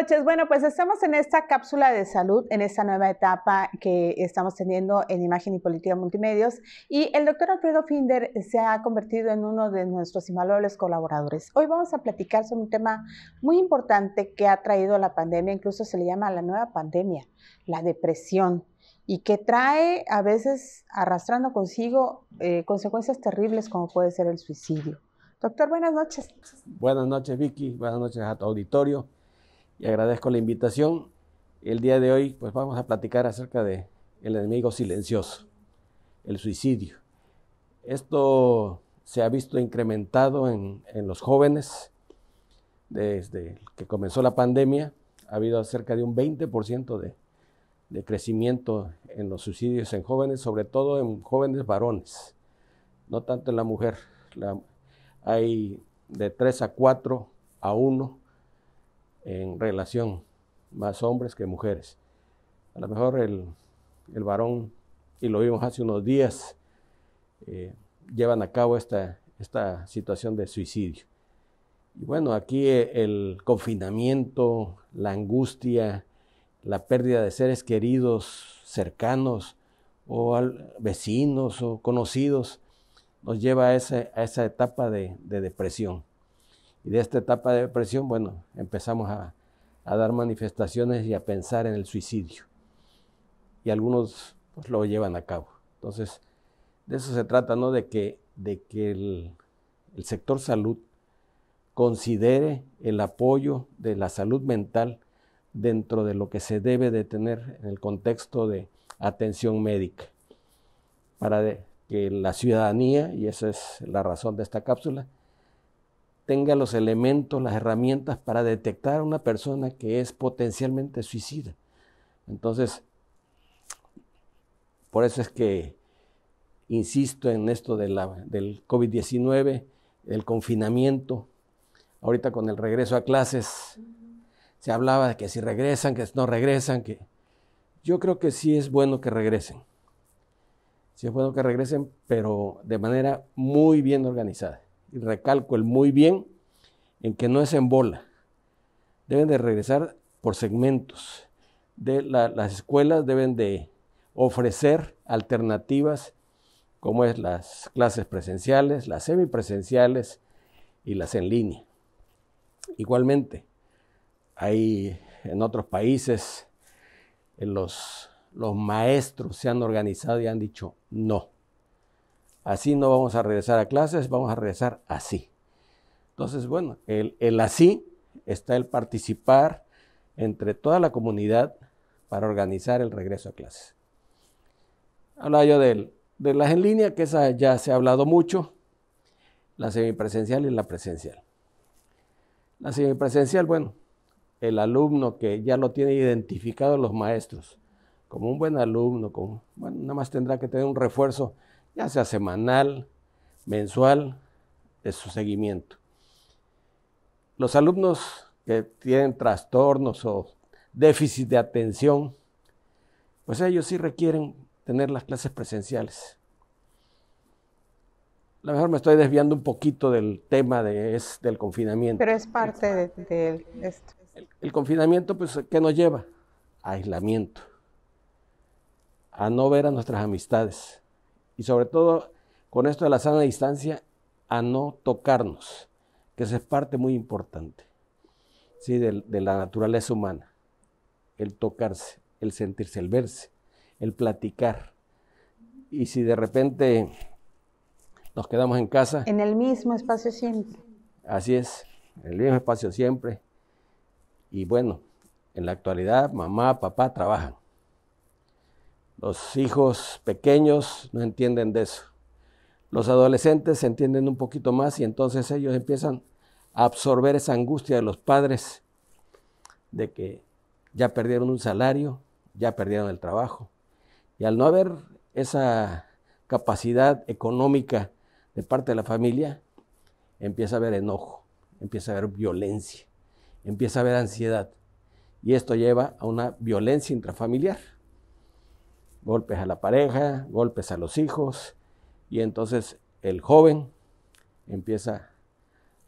noches. Bueno, pues estamos en esta cápsula de salud, en esta nueva etapa que estamos teniendo en Imagen y Política Multimedios. Y el doctor Alfredo Finder se ha convertido en uno de nuestros invaluables colaboradores. Hoy vamos a platicar sobre un tema muy importante que ha traído la pandemia, incluso se le llama la nueva pandemia, la depresión y que trae a veces arrastrando consigo eh, consecuencias terribles como puede ser el suicidio. Doctor, buenas noches. Buenas noches, Vicky. Buenas noches a tu auditorio y agradezco la invitación. El día de hoy pues vamos a platicar acerca de el enemigo silencioso, el suicidio. Esto se ha visto incrementado en, los jóvenes desde que comenzó la pandemia. Ha habido cerca de un 20% de, de crecimiento en los suicidios en jóvenes, sobre todo en jóvenes varones, no tanto en la mujer. hay de 3 a 4 a 1 en relación, más hombres que mujeres. A lo mejor el, varón, y lo vimos hace unos días, eh, llevan a cabo esta, esta situación de suicidio. Y bueno, aquí eh, el confinamiento, la angustia, la pérdida de seres queridos, cercanos, o vecinos o conocidos, nos lleva a esa, etapa de depresión. Y de esta etapa de depresión, bueno, empezamos a, dar manifestaciones y a pensar en el suicidio. Y algunos pues, lo llevan a cabo. Entonces, de eso se trata, ¿no? De que, de que el, el sector salud considere el apoyo de la salud mental dentro de lo que se debe de tener en el contexto de atención médica, para que la ciudadanía, y esa es la razón de esta cápsula, tenga los elementos, las herramientas para detectar a una persona que es potencialmente suicida. Entonces, por eso es que insisto en esto del COVID-19, del confinamiento, ahorita con el regreso a clases, se hablaba de que si regresan, que no regresan, que yo creo que sí es bueno que regresen. Sí es bueno que regresen, pero de manera muy bien organizada y recalco el muy bien, en que no es en bola. Deben de regresar por segmentos. De las escuelas deben de ofrecer alternativas como es las clases presenciales, las semipresenciales y las en línea. Igualmente, hay en otros países los maestros se han organizado y han dicho no así no vamos a regresar a clases, vamos a regresar así. Entonces, bueno, el, así está el participar entre toda la comunidad para organizar el regreso a clases. Hablaba yo de, de las en línea, que esa ya se ha hablado mucho, la semipresencial y la presencial. La semipresencial, bueno, el alumno que ya lo tiene identificado los maestros, como un buen alumno, bueno, nada más tendrá que tener un refuerzo ya sea semanal, mensual, de su seguimiento. Los alumnos que tienen trastornos o déficit de atención, pues ellos sí requieren tener las clases presenciales. A lo mejor me estoy desviando un poquito del tema de, del confinamiento. Pero es parte de, esto. El, confinamiento, pues, ¿qué nos lleva? aislamiento, a no ver a nuestras amistades, y sobre todo con esto de la sana distancia, a no tocarnos, que es parte muy importante ¿sí? de, de la naturaleza humana, el tocarse, el sentirse, el verse, el platicar. Y si de repente nos quedamos en casa. En el mismo espacio siempre. Así es, en el mismo espacio siempre. Y bueno, en la actualidad mamá, papá trabajan. Los hijos pequeños no entienden de eso. Los adolescentes se entienden un poquito más y entonces ellos empiezan a absorber esa angustia de los padres de que ya perdieron un salario, ya perdieron el trabajo. Y al no haber esa capacidad económica de parte de la familia, empieza a haber enojo, empieza a haber violencia, empieza a haber ansiedad. Y esto lleva a una violencia intrafamiliar golpes a la pareja, golpes a los hijos, y entonces el joven empieza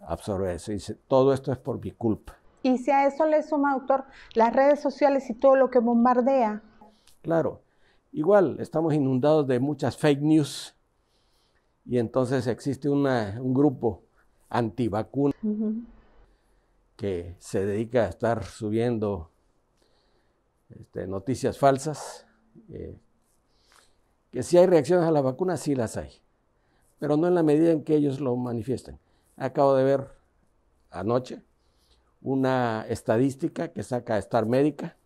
a absorber eso dice, todo esto es por mi culpa. Y si a eso le suma, autor, las redes sociales y todo lo que bombardea. Claro, igual estamos inundados de muchas fake news y entonces existe un grupo antivacuna que se dedica a estar subiendo este, noticias falsas, eh, que si hay reacciones a la vacuna, sí las hay, pero no en la medida en que ellos lo manifiesten Acabo de ver anoche una estadística que saca Star Médica,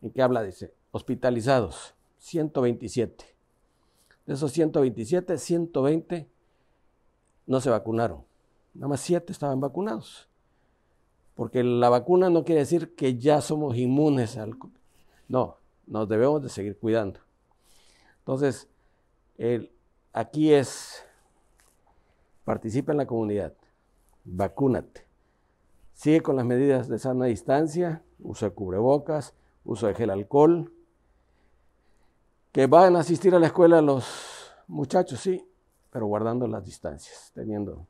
en que habla, dice, hospitalizados, 127. De esos 127, 120 no se vacunaron. Nada más 7 estaban vacunados. Porque la vacuna no quiere decir que ya somos inmunes al... No, nos debemos de seguir cuidando. Entonces, aquí es, participa en la comunidad, vacúnate, sigue con las medidas de sana distancia, usa cubrebocas, uso de gel alcohol, que van a asistir a la escuela los muchachos, sí, pero guardando las distancias, teniendo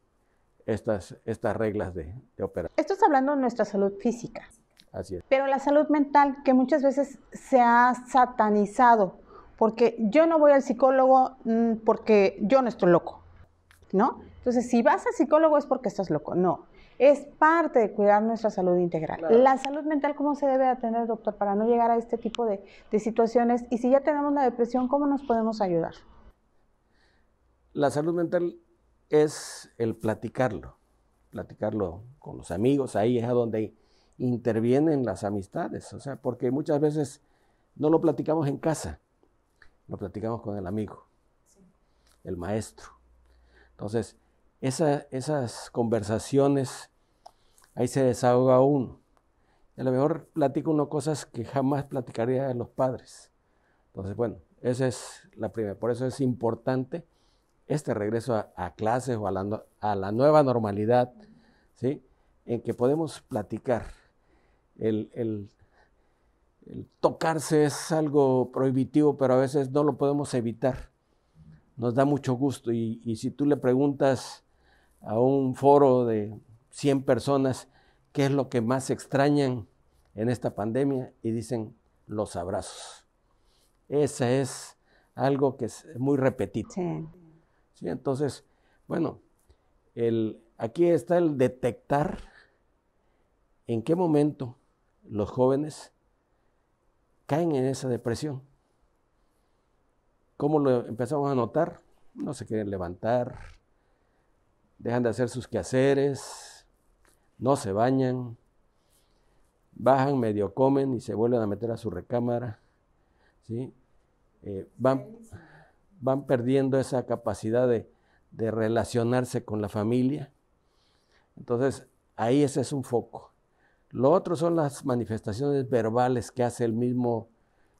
estas, estas reglas de, operación. Esto está hablando de nuestra salud física. Pero la salud mental, que muchas veces se ha satanizado, porque yo no voy al psicólogo mm, porque yo no estoy loco, ¿no? Entonces, si vas al psicólogo es porque estás loco, no. Es parte de cuidar nuestra salud integral. La salud mental, ¿cómo se debe atender, doctor, para no llegar a este tipo de, de situaciones? Y si ya tenemos la depresión, ¿cómo nos podemos ayudar? La salud mental es el platicarlo, platicarlo con los amigos, ahí es a donde intervienen las amistades, o sea, porque muchas veces no lo platicamos en casa, lo platicamos con el amigo, el maestro. Entonces, esas conversaciones, ahí se desahoga uno. a lo mejor platica uno cosas que jamás platicaría de los padres. Entonces, bueno, esa es la primera. Por eso es importante este regreso a, clases o a la, a la, nueva normalidad, ¿sí? En que podemos platicar. El, el el tocarse es algo prohibitivo, pero a veces no lo podemos evitar. Nos da mucho gusto y, si tú le preguntas a un foro de 100 personas qué es lo que más extrañan en esta pandemia y dicen los abrazos. Ese es algo que es muy repetido. Sí. entonces, bueno, el, aquí está el detectar en qué momento los jóvenes caen en esa depresión. ¿Cómo lo empezamos a notar? No se quieren levantar, dejan de hacer sus quehaceres, no se bañan, bajan, medio comen y se vuelven a meter a su recámara. ¿sí? Eh, van, perdiendo esa capacidad de, de relacionarse con la familia. Entonces, ahí ese es un foco. Lo otro son las manifestaciones verbales que hace el mismo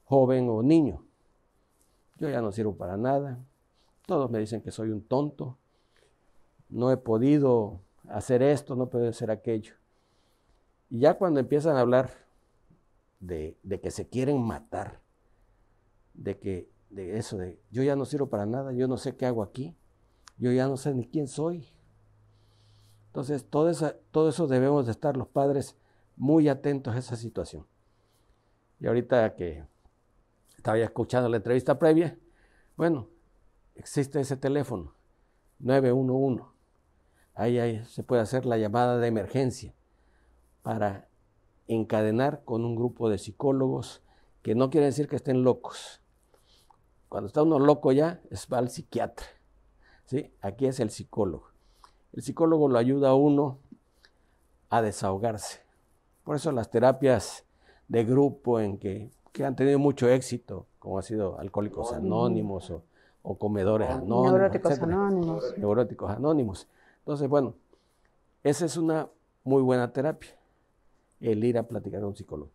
joven o niño. Yo ya no sirvo para nada. Todos me dicen que soy un tonto. No he podido hacer esto, no he podido hacer aquello. Y ya cuando empiezan a hablar de, que se quieren matar, de que de eso de yo ya no sirvo para nada, yo no sé qué hago aquí, yo ya no sé ni quién soy. Entonces, todo eso, todo eso debemos de estar los padres muy atentos a esa situación. Y ahorita que estaba escuchando la entrevista previa, bueno, existe ese teléfono, 911. Ahí, se puede hacer la llamada de emergencia para encadenar con un grupo de psicólogos que no quiere decir que estén locos. Cuando está uno loco ya, es, va al psiquiatra. ¿sí? Aquí es el psicólogo. El psicólogo lo ayuda a uno a desahogarse por eso las terapias de grupo en que, han tenido mucho éxito, como ha sido Alcohólicos Anónimos o, Comedores ah, Anónimos. Neuróticos Anónimos. Neuróticos Anónimos. Entonces, bueno, esa es una muy buena terapia, el ir a platicar a un psicólogo.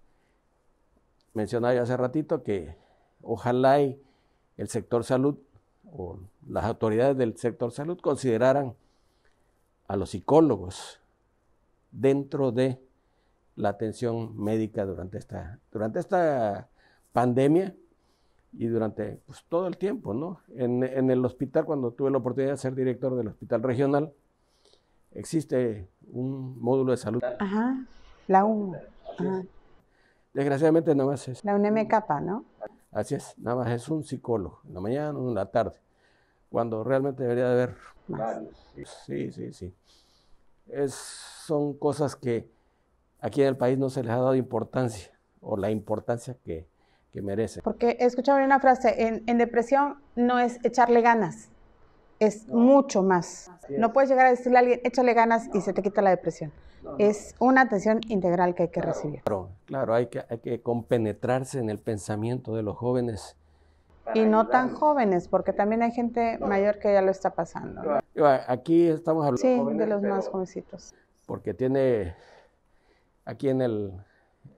Mencionaba yo hace ratito que ojalá el sector salud o las autoridades del sector salud consideraran a los psicólogos dentro de la atención médica durante esta, durante esta pandemia y durante pues, todo el tiempo, ¿no? En, en, el hospital, cuando tuve la oportunidad de ser director del hospital regional, existe un módulo de salud. Ajá, la UNO. Desgraciadamente nada más es... La UNMK, ¿no? Así es, nada más es un psicólogo, en la mañana o en la tarde, cuando realmente debería de haber... Sí, sí, sí. Es, son cosas que aquí en el país no se les ha dado importancia o la importancia que, que merece. Porque escuchado una frase, en, depresión no es echarle ganas, es mucho más. No puedes llegar a decirle a alguien, échale ganas y se te quita la depresión. es una atención integral que hay que recibir. Claro, claro hay, que, hay que compenetrarse en el pensamiento de los jóvenes. Y no tan jóvenes, porque también hay gente mayor que ya lo está pasando. Aquí estamos hablando jóvenes, de los más jovencitos. Porque tiene aquí en, el,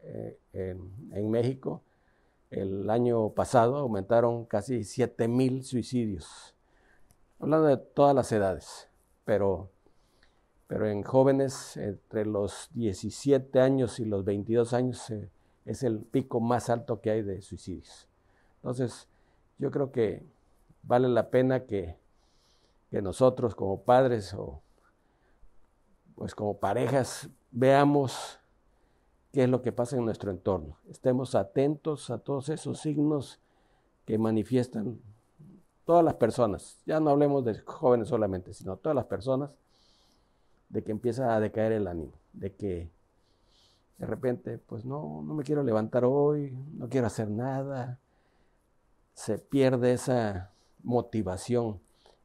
eh, en, México, el año pasado aumentaron casi 7 mil suicidios, hablando de todas las edades, pero, pero en jóvenes entre los 17 años y los 22 años eh, es el pico más alto que hay de suicidios. Entonces, yo creo que vale la pena que, que nosotros como padres o pues como parejas veamos qué es lo que pasa en nuestro entorno. Estemos atentos a todos esos signos que manifiestan todas las personas, ya no hablemos de jóvenes solamente, sino todas las personas, de que empieza a decaer el ánimo, de que de repente, pues no, no me quiero levantar hoy, no quiero hacer nada, se pierde esa motivación,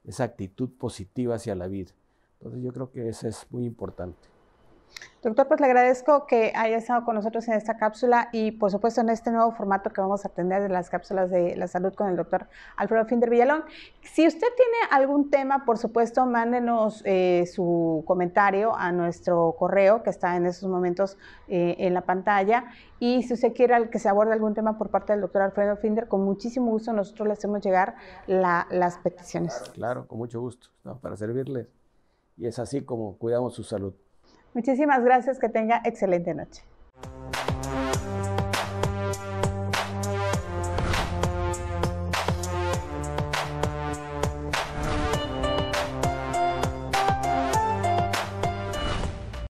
esa actitud positiva hacia la vida. Entonces yo creo que eso es muy importante. Doctor, pues le agradezco que haya estado con nosotros en esta cápsula y por supuesto en este nuevo formato que vamos a atender de las cápsulas de la salud con el doctor Alfredo Finder Villalón. Si usted tiene algún tema, por supuesto, mándenos eh, su comentario a nuestro correo que está en estos momentos eh, en la pantalla. Y si usted quiere que se aborde algún tema por parte del doctor Alfredo Finder, con muchísimo gusto nosotros le hacemos llegar las peticiones. Claro, con mucho gusto, para servirles. Y es así como cuidamos su salud. Muchísimas gracias, que tenga excelente noche.